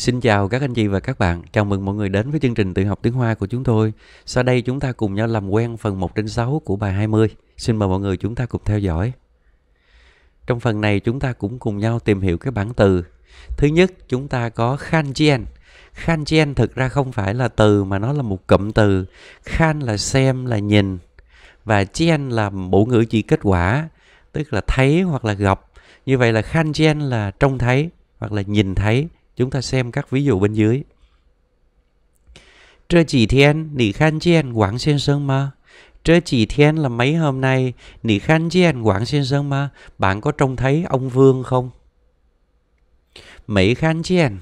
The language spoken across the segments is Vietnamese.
Xin chào các anh chị và các bạn. Chào mừng mọi người đến với chương trình tự học tiếng Hoa của chúng tôi. Sau đây chúng ta cùng nhau làm quen phần 1 trên 6 của bài 20. Xin mời mọi người chúng ta cùng theo dõi. Trong phần này chúng ta cũng cùng nhau tìm hiểu cái bản từ. Thứ nhất chúng ta có khan jian. Khan jian thực ra không phải là từ mà nó là một cụm từ. Khan là xem, là nhìn. Và jian là bộ ngữ chỉ kết quả, tức là thấy hoặc là gặp. Như vậy là khan jian là trông thấy hoặc là nhìn thấy Chúng ta xem các ví dụ bên dưới. Trơ chỉ thiên, nỉ khan chiên, quảng sen sơn mà. Trơ chỉ thiên là mấy hôm nay, nỉ khan chiên, quảng sen sơn mà. Bạn có trông thấy ông Vương không? Mấy khan chiên,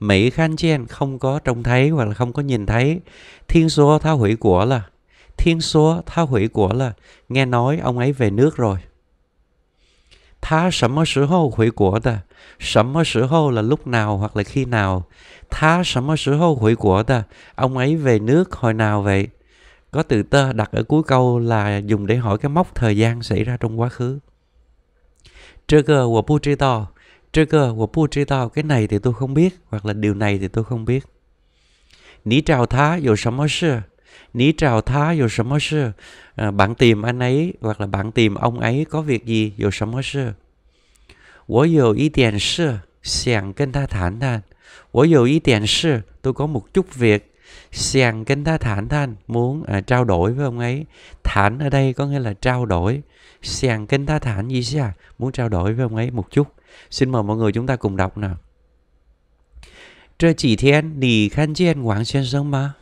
mấy khan chiên không có trông thấy hoặc là không có nhìn thấy. Thiên số thao hủy của là, thiên số thao hủy của là, nghe nói ông ấy về nước rồi. 他什么时候回国的？什么时候 là lúc nào hoặc là khi nào? Tha 什么时候回国的? Ông ấy về nước hồi nào vậy? Có từ tơ đặt ở cuối câu là dùng để hỏi cái mốc thời gian xảy ra trong quá khứ. Trơ cơ của bu tri to. Trơ cơ của bu tri to. Cái này thì tôi không biết. Hoặc là điều này thì tôi không biết. Nỉ trào thá dù sắm mơ sư. Ní trào tha dù sớm hết sự. À, bạn tìm anh ấy hoặc là bạn tìm ông ấy có việc gì dù sớm hết sự. 我有一点事想跟他谈谈。我有一点事 tôi có một chút việc sàng kính ta thản thanh muốn à, trao đổi với ông ấy thản ở đây có nghĩa là trao đổi sàng kính ta thản gì sao à? muốn trao đổi với ông ấy một chút xin mời mọi người chúng ta cùng đọc nào 这几天你看见王先生吗？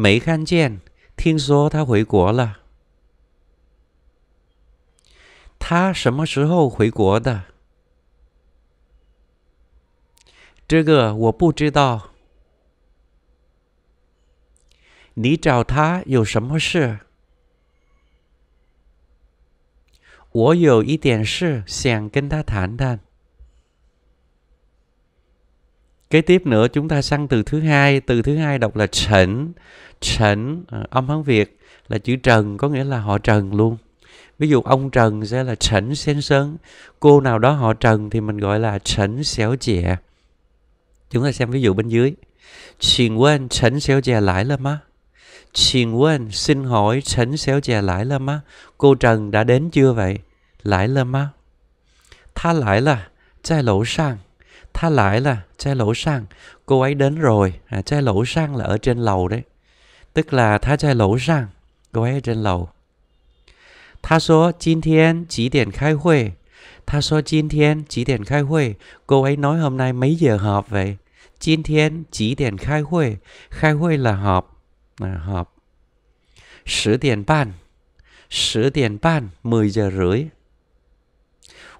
没看见，听说他回国了。他什么时候回国的？这个我不知道。你找他有什么事？我有一点事，想跟他谈谈。Kế tiếp nữa chúng ta sang từ thứ hai, từ thứ hai đọc là trần, trần à, âm Hán Việt là chữ Trần có nghĩa là họ Trần luôn. Ví dụ ông Trần sẽ là trần sen sơn, cô nào đó họ Trần thì mình gọi là trần xéo chè. Chúng ta xem ví dụ bên dưới. Xin quên trần xéo chè lại là má. Xin quên xin hỏi trần xéo chè lại là má. Cô Trần đã đến chưa vậy? Lại là má. Tha lại là trai lỗ sang. Tha lại là che lỗ sang, cô ấy đến rồi, à, che lỗ sang là ở trên lầu đấy. Tức là tha che lỗ sang, cô ấy ở trên lầu. Tha số, chín thiên, chỉ điểm khai huê. Tha số, chín thiên, chỉ điểm khai huê. Cô ấy nói hôm nay mấy giờ họp vậy? Chín thiên, chỉ điểm khai huê. Khai huê là họp, à, họp. Sử điểm ban, sử điểm ban, 10 giờ rưỡi.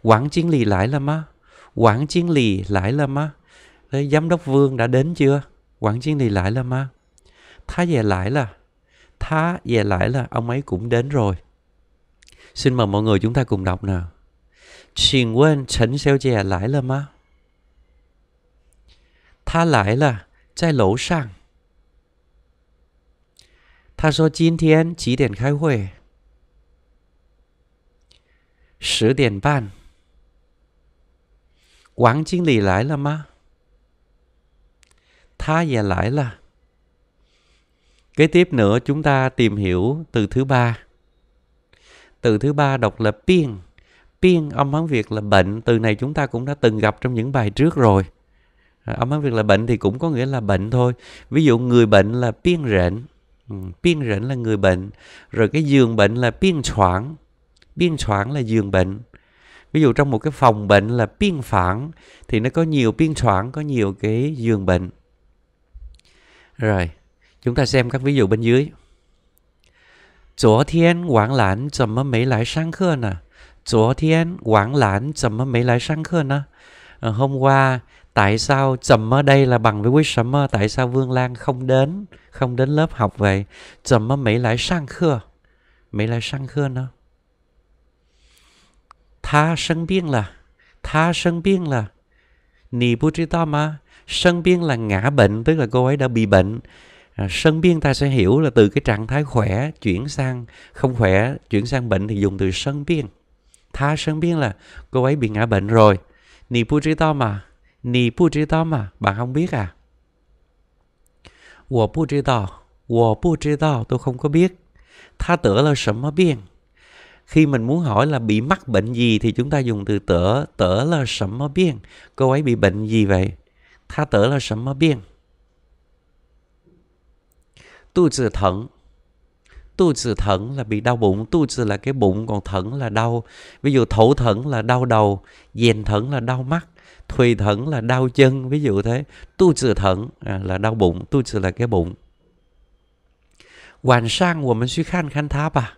Quảng chính lý lại là mà. Quảng Chiến Lì lại là ma. Thế giám đốc Vương đã đến chưa? Quảng Chiến Lì lại là ma. Thá về lại là. Thá về lại là ông ấy cũng đến rồi. Xin mời mọi người chúng ta cùng đọc nào. Xin quên Trần Xeo Chè lại là ma. Thá lại là trai lỗ sang. Thá số 今天几点开会 ?10 点半。王经理来了吗？他也来了. Kế tiếp nữa chúng ta tìm hiểu từ thứ ba. Từ thứ ba đọc là piên. Piên âm Hán Việt là bệnh. Từ này chúng ta cũng đã từng gặp trong những bài trước rồi. À, âm Hán Việt là bệnh thì cũng có nghĩa là bệnh thôi. Ví dụ người bệnh là piên rện. Ừ, piên rện là người bệnh. Rồi cái giường bệnh là piên soạn. Piên soạn là giường bệnh ví dụ trong một cái phòng bệnh là biên phản thì nó có nhiều biên soạn có nhiều cái giường bệnh rồi chúng ta xem các ví dụ bên dưới 昨天晚兰怎么没来上课呢？昨天晚兰怎么没来上课呢？À, ờ, hôm qua tại sao trầm ở đây là bằng với quý sấm tại sao Vương Lan không đến không đến lớp học vậy trầm ở Mỹ lại sang khưa Mỹ lại sang khưa nữa 他生病了，他生病了。Nì bu ngã bệnh, tức là cô ấy đã bị bệnh. À, sân biên ta sẽ hiểu là từ cái trạng thái khỏe chuyển sang không khỏe, chuyển sang bệnh thì dùng từ sân biên. Tha sân biên là cô ấy bị ngã bệnh rồi. Nì bu trí to mà, nì bu trí to mà, bạn không biết à? Wo bu trí to, wo bu trí to, tôi không có biết. Tha tưởng là sấm biên khi mình muốn hỏi là bị mắc bệnh gì thì chúng ta dùng từ tở tở là sẩm mơ biên cô ấy bị bệnh gì vậy tha tở là sẩm mơ biên tu trừ thận tu trừ thận là bị đau bụng tu trừ là cái bụng còn thận là đau ví dụ thổ thận là đau đầu dền thận là đau mắt thùy thận là đau chân ví dụ thế tu trừ thận à, là đau bụng tu trừ là cái bụng 晚上我们去看看他吧。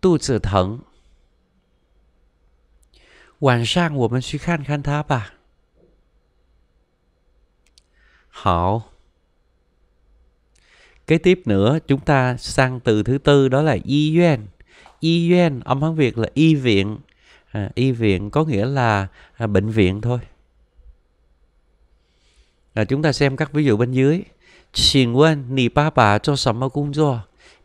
肚子疼。晚上我们去看看他吧。Hảo. Kế tiếp nữa, chúng ta sang từ thứ tư đó là y yuan. Y yuan, âm Hán Việt là y viện. À, y viện có nghĩa là à, bệnh viện thôi. À, chúng ta xem các ví dụ bên dưới. Xin quên, nì ba bà cho sầm mà cung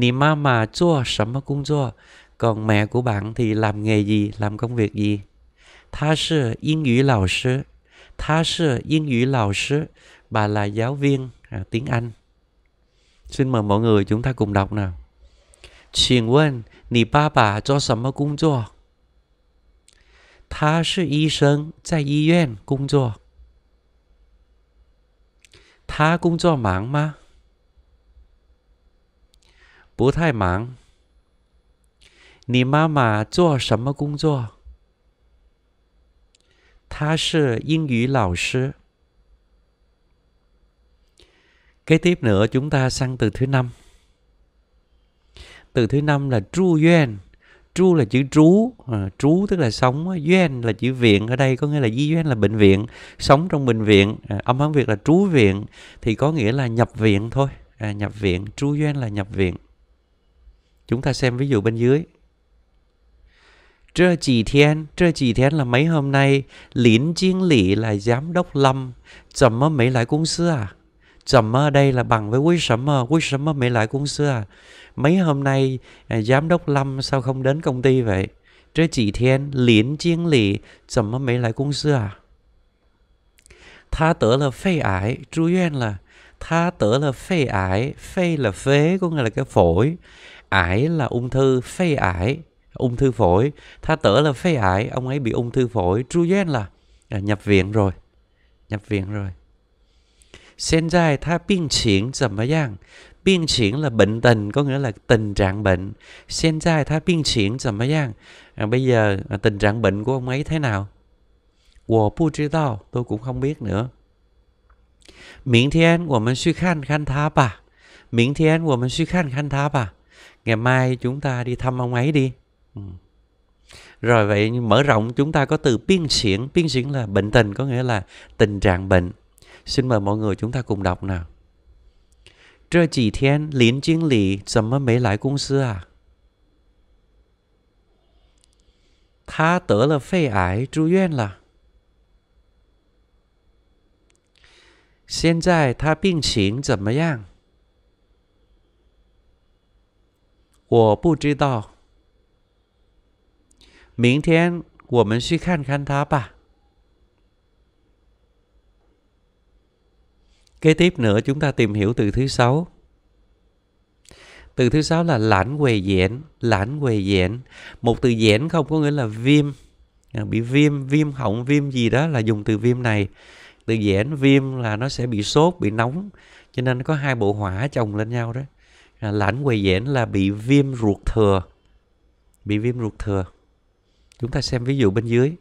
Nì mẹ của bạn thì làm nghề gì, làm công việc gì? Tha sư yên ngữ lão sư. Tha sư yên ngữ lão sư. Bà là giáo viên à, tiếng Anh. Xin mời mọi người chúng ta cùng đọc nào. Xin quên, nì ba bà cho sắm cung chua. 他是医生，在医院工作。他工作忙吗？不太忙。你妈妈做什么工作？她是英语老师. Kế tiếp nữa chúng ta sang từ thứ năm. Từ thứ năm là tru yuan. Tru là chữ trú, à, trú tức là sống, yuan là chữ viện ở đây có nghĩa là di yuan là bệnh viện, sống trong bệnh viện, à, âm hán Việt là trú viện thì có nghĩa là nhập viện thôi, à, nhập viện, tru yuan là nhập viện. Chúng ta xem ví dụ bên dưới. Trơ chỉ thiên, trơ chỉ thiên là mấy hôm nay, lín chiến lý là giám đốc Lâm, chầm mơ mấy lại công xưa à? Chầm mơ đây là bằng với quý sẩm, mơ, quý sấm mơ mấy lại công xưa à? Mấy hôm nay, à, giám đốc Lâm sao không đến công ty vậy? Trơ chỉ thiên, lín chiến lý, chầm mơ mấy lại công xưa à? Tha tớ là phê ải, chú yên là tha tớ là phê ải, phê là phế, có nghĩa là cái phổi ải là ung thư phế ải ung thư phổi tha tở là phế ải ông ấy bị ung thư phổi tru gen là à, nhập viện rồi nhập viện rồi Sen dài tha biên triển dầm mà giang Biên triển là bệnh tình Có nghĩa là tình trạng bệnh Sen dài tha biên triển dầm mà giang à, Bây giờ à, tình trạng bệnh của ông ấy thế nào Wo bu zhi dao Tôi cũng không biết nữa Miễn thiên, wo men suy khan khan tha bà Miễn thiên, wo men suy khan khan tha bà ngày mai chúng ta đi thăm ông ấy đi ừ. rồi vậy mở rộng chúng ta có từ biên xiển biên xiển là bệnh tình có nghĩa là tình trạng bệnh xin mời mọi người chúng ta cùng đọc nào chỉ thiên sầm 这几天林经理怎么没来公司啊？他得了肺癌，住院了。现在他病情怎么样？我不知道。明天我们去看看他吧。Kế tiếp nữa chúng ta tìm hiểu từ thứ sáu. Từ thứ sáu là lãnh quề dẹn, lãnh quề dẹn. Một từ dẹn không có nghĩa là viêm, à, bị viêm, viêm họng, viêm gì đó là dùng từ viêm này. Từ dẹn, viêm là nó sẽ bị sốt, bị nóng. Cho nên có hai bộ hỏa chồng lên nhau đó. À, lãnh quầy dẻn là bị viêm ruột thừa bị viêm ruột thừa chúng ta xem ví dụ bên dưới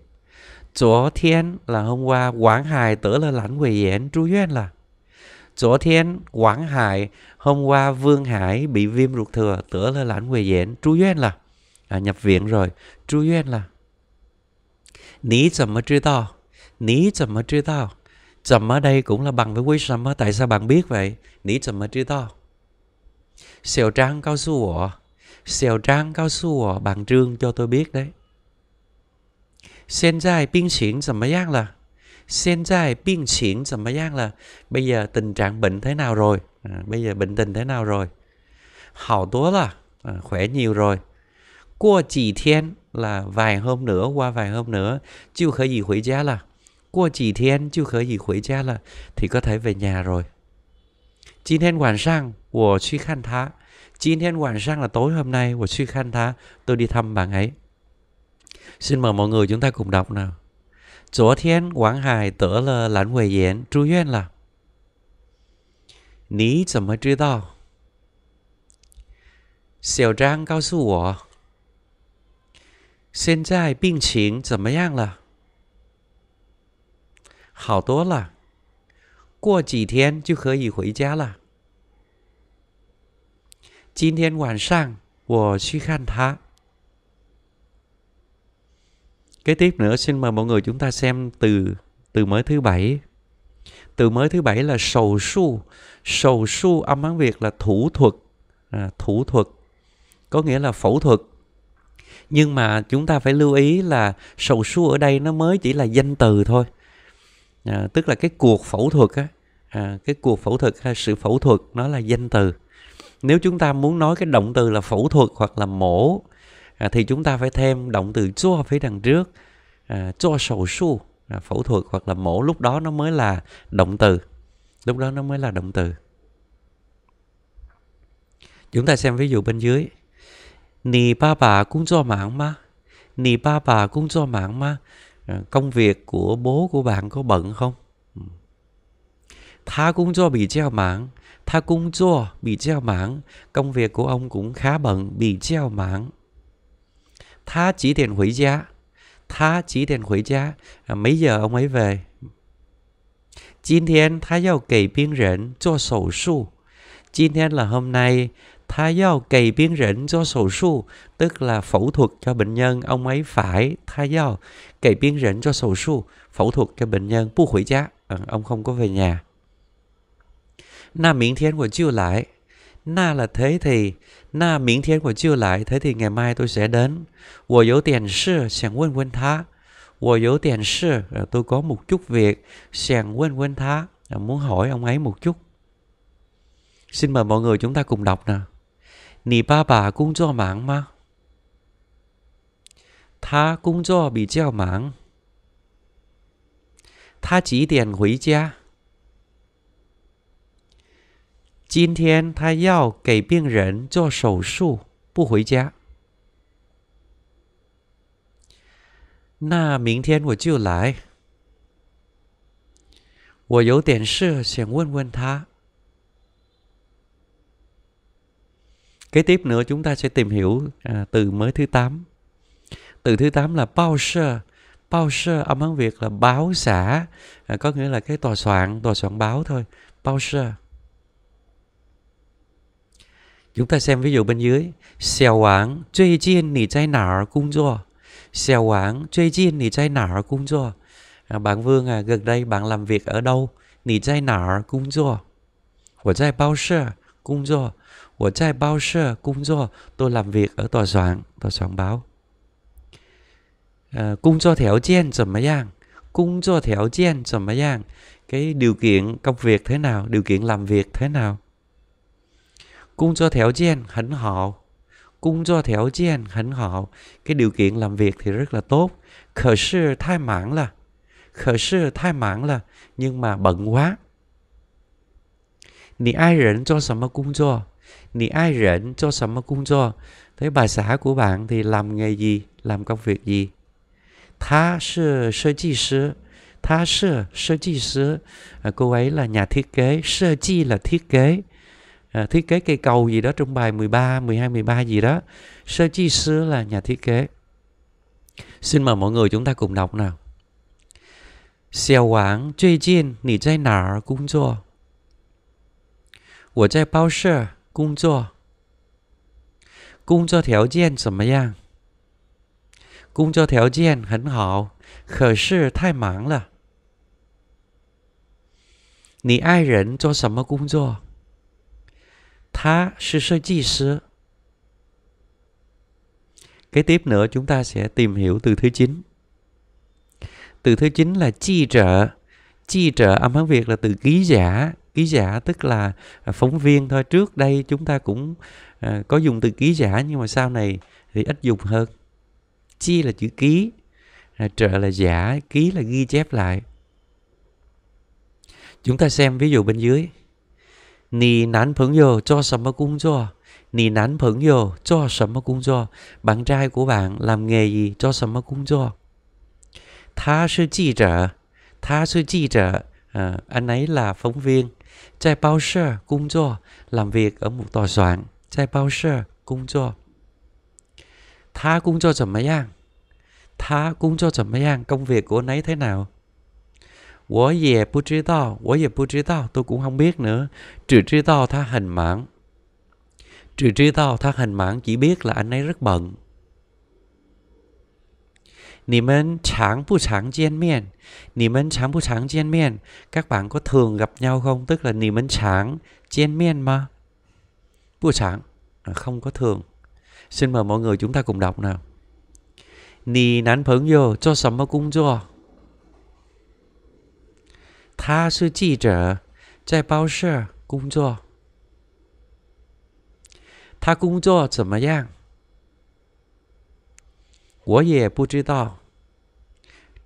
Chỗ thiên là hôm qua Quảng Hải tớ là lãnh quầy dẻn trú duyên là Chỗ thiên Quảng Hải hôm qua Vương Hải bị viêm ruột thừa tớ là lãnh quầy dẻn trú duyên là à, nhập viện rồi trú duyên là Ní chậm mà chưa to Ní chậm mà chưa to Chậm ở đây cũng là bằng với quý sâm Tại sao bạn biết vậy? Ní chậm mà chưa to Xèo trang cao su ạ. Xèo trang cao su ạ. Bạn Trương cho tôi biết đấy. Hiện tại biên chiến 怎么样了? Hiện tại biên là Bây giờ tình trạng bệnh thế nào rồi? À, bây giờ bệnh tình thế nào rồi? Hảo tố là à, khỏe nhiều rồi. Qua chỉ thiên là vài hôm nữa, qua vài hôm nữa, chưa khởi gì khởi giá là. Qua chỉ thiên chưa khởi gì khởi giá là thì có thể về nhà rồi sang của Truy Khăn Thá. 今天晚上 là tối hôm nay của Truy Khăn Thá, tôi đi thăm bạn ấy. Xin mời mọi người chúng ta cùng đọc nào. 昨天王海得了阑尾炎住院了。你怎么知道？小张告诉我，现在病情怎么样了？好多了，过几天就可以回家了。今天晚上我去看他。Kế tiếp nữa xin mời mọi người chúng ta xem từ từ mới thứ bảy. Từ mới thứ bảy là sầu su. Sầu su âm Hán Việt là thủ thuật. À, thủ thuật có nghĩa là phẫu thuật. Nhưng mà chúng ta phải lưu ý là sầu su ở đây nó mới chỉ là danh từ thôi. À, tức là cái cuộc phẫu thuật á, à, cái cuộc phẫu thuật hay sự phẫu thuật nó là danh từ nếu chúng ta muốn nói cái động từ là phẫu thuật hoặc là mổ à, thì chúng ta phải thêm động từ cho phía đằng trước à, cho sầu su à, phẫu thuật hoặc là mổ lúc đó nó mới là động từ lúc đó nó mới là động từ chúng ta xem ví dụ bên dưới nì ba bà cũng cho mạng mà nì ba bà cũng cho mạng mà à, công việc của bố của bạn có bận không 他工作比较忙他工作比较忙 công việc của ông cũng khá bận bị treo mạng tha chỉ tiền hủy giá tha chỉ tiền hủy à, ông ấy về Jin thiên tha giao kể biên rỉnh cho sổ su Jin hôm nay tha giao kể biên rỉnh cho sổ su tức là phẫu thuật cho bệnh nhân ông ấy phải tha giao kể biên rỉnh cho sổ su phẫu thuật cho bệnh nhân bu hủy giá à, ông không có về nhà 那明天我 chưa lại na là thế thì na thế thì ngày mai tôi sẽ đến à, tôi có một chút việc à, muốn hỏi ông ấy một chút xin mời mọi người chúng ta cùng đọc nè nì ba bà cũng cho mạng mà Tha cũng cho bị treo mạng Tha chỉ tiền hủy gia 今天他要给病人做手术，不回家。那明天我就来。我有点事想问问他。Kế tiếp nữa chúng ta sẽ tìm hiểu à, từ mới thứ 8. Từ thứ 8 là bao sơ. Bao sơ âm Hán Việt là báo xã, à, có nghĩa là cái tòa soạn, tòa soạn báo thôi. Bao sơ. Chúng ta xem ví dụ bên dưới. xeo quán, Zui chiên, Nì trai Nở, Cung Dua. xeo quán, Zui chiên, Nì trai Nở, Cung Dua. À, bạn Vương à, gần đây bạn làm việc ở đâu? Nì trai Nở, Cung Dua. Của Chai Bao Sơ, Cung Dua. Của Chai Bao Sơ, Cung Dua. Tôi làm việc ở tòa soạn, tòa soạn báo. À, cung Dua Thẻo Chiên, 怎么样? Cung Dua Thẻo Chiên, 怎么样? Cái điều kiện công việc thế nào? Điều kiện làm việc thế nào? Cũng do theo gian hẳn họ cũng do theo gian hẳn họ cái điều kiện làm việc thì rất là tốt khờ sư thai mãn là khờ sư thai mãn là nhưng mà bận quá Nì ai rảnh cho sầm cung do Nì ai rảnh cho sầm cung do Thế bà xã của bạn thì làm nghề gì? Làm công việc gì? Tha sư sơ chi sư Tha sư sơ chi sư à, Cô ấy là nhà thiết kế Sơ chi là thiết kế à, thiết kế cây cầu gì đó trong bài 13, 12, 13 gì đó. Sơ chi sư là nhà thiết kế. Xin mời mọi người chúng ta cùng đọc nào. Xiao Wang, 最近你在哪儿工作？我在报社工作。工作条件怎么样？工作条件很好，可是太忙了。你爱人做什么工作？他是设计师. Kế tiếp nữa chúng ta sẽ tìm hiểu từ thứ 9. Từ thứ 9 là chi trợ. Chi trợ âm Hán Việt là từ ký giả. Ký giả tức là phóng viên thôi. Trước đây chúng ta cũng à, có dùng từ ký giả nhưng mà sau này thì ít dùng hơn. Chi là chữ ký, à, trợ là giả, ký là ghi chép lại. Chúng ta xem ví dụ bên dưới. 你男朋友做什么工作? Nì nán phẫn vô cho sầm công do Bạn trai của bạn làm nghề gì cho sầm công do Tha sư chi trở Tha sư chi trở à, Anh ấy là phóng viên Trai bao sơ công do Làm việc ở một tòa soạn Trai bao sơ công do Tha công do 怎么样 Tha công do 怎么样 Công việc của anh ấy thế nào 我也不知道，我也不知道，tôi cũng không biết nữa. chỉ biết là anh ấy rất bận. 你们常不常见面？你们常不常见面？Các bạn có thường gặp nhau không? Tức là 你们常见面吗? Bùa chẳng, không có thường. Xin mời mọi người chúng ta cùng đọc nào. Nì nán phấn vô, cho sắm mà cung cho. 他是记者，在报社工作。他工作怎么样？我也不知道，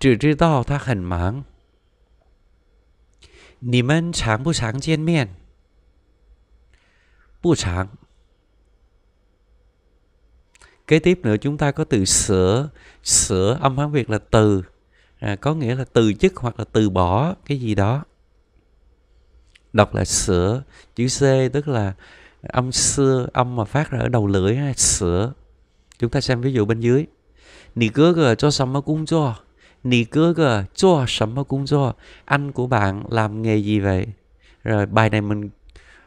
只知道他很忙。你们常不常见面？不常。cái tiếp nữa chúng ta có từ sữa sữa âm hóa việt là từ à, có nghĩa là từ chức hoặc là từ bỏ cái gì đó đọc là sửa chữ c tức là âm xưa âm mà phát ra ở đầu lưỡi sửa chúng ta xem ví dụ bên dưới nì Cứ cơ cho sắm Cung cho nì Cứ cơ cho sắm Cung cho anh của bạn làm nghề gì vậy rồi bài này mình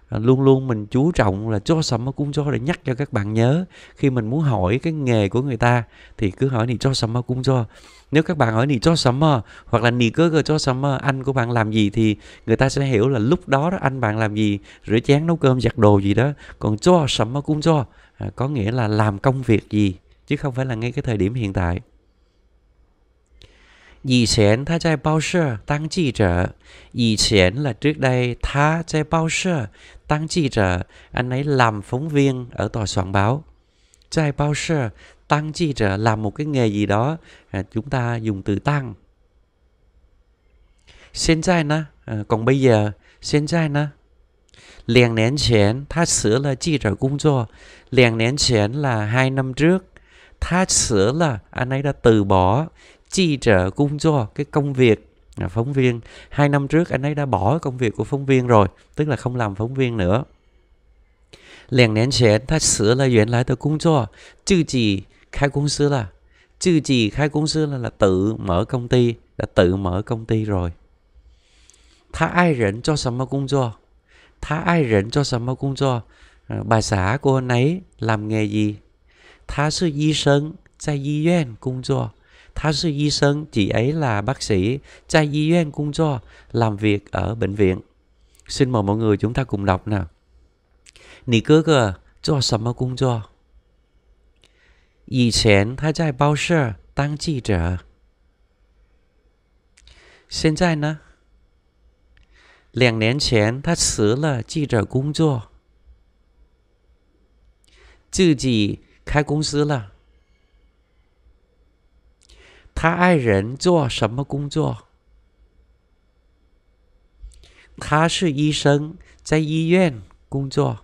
luôn luôn mình chú trọng là cho sắm cung cho để nhắc cho các bạn nhớ khi mình muốn hỏi cái nghề của người ta thì cứ hỏi thì cho sắm cung cho nếu các bạn hỏi thì cho sắm hoặc là nì cơ cơ cho sắm anh của bạn làm gì thì người ta sẽ hiểu là lúc đó, đó anh bạn làm gì rửa chén nấu cơm giặt đồ gì đó còn cho sắm cung cho à, có nghĩa là làm công việc gì chứ không phải là ngay cái thời điểm hiện tại là trước đây 他在报社当记者, anh ấy làm phóng viên ở tòa soạn báo. Tại báo sơ, tăng chi trở làm một cái nghề gì đó, à, chúng ta dùng từ tăng. Hiện tại nè, à, còn bây giờ, hiện tại nè. Liền nén chén, ta sửa là chi trở công do. Liền nén chén là hai năm trước. Ta sửa là anh ấy đã từ bỏ chi trợ cung cho cái công việc à, phóng viên hai năm trước anh ấy đã bỏ công việc của phóng viên rồi tức là không làm phóng viên nữa 两年前他辞了原来的工作，自己开公司了。自己开公司了 là tự mở công ty, đã tự mở công ty rồi. Tha ai rảnh cho sắm công do? Tha ai rảnh cho sắm công do? À, bà xã của anh ấy làm nghề gì? Tha sư y sân, tại y yuan công do. 他是医生, chị ấy là bác sĩ, tại y yuan công do, làm việc ở bệnh viện. Xin mời mọi người chúng ta cùng đọc nào. Nì cơ cơ, cho sầm công do. Yi chén, ta tại bao sơ, tăng chi trở. Hiện tại nè, 两年前他辞了记者工作，自己开公司了。他爱人做什么工作？他是医生，在医院工作.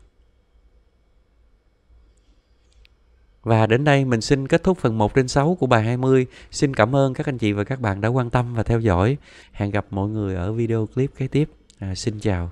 Và đến đây mình xin kết thúc phần 1 trên 6 của bài 20. Xin cảm ơn các anh chị và các bạn đã quan tâm và theo dõi. Hẹn gặp mọi người ở video clip kế tiếp. À, xin chào.